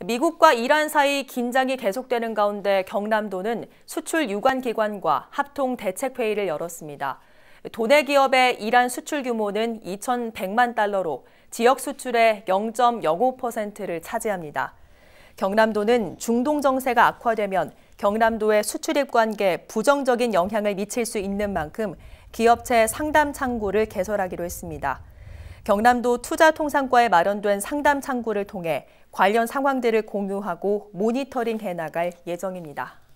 미국과 이란 사이 긴장이 계속되는 가운데 경남도는 수출 유관 기관과 합동 대책 회의를 열었습니다. 도내 기업의 이란 수출 규모는 2,100만 달러로 지역 수출의 0.05%를 차지합니다. 경남도는 중동 정세가 악화되면 경남도의 수출입 관계에 부정적인 영향을 미칠 수 있는 만큼 기업체 상담 창구를 개설하기로 했습니다. 경남도 투자통상과에 마련된 상담 창구를 통해 관련 상황들을 공유하고 모니터링해 나갈 예정입니다.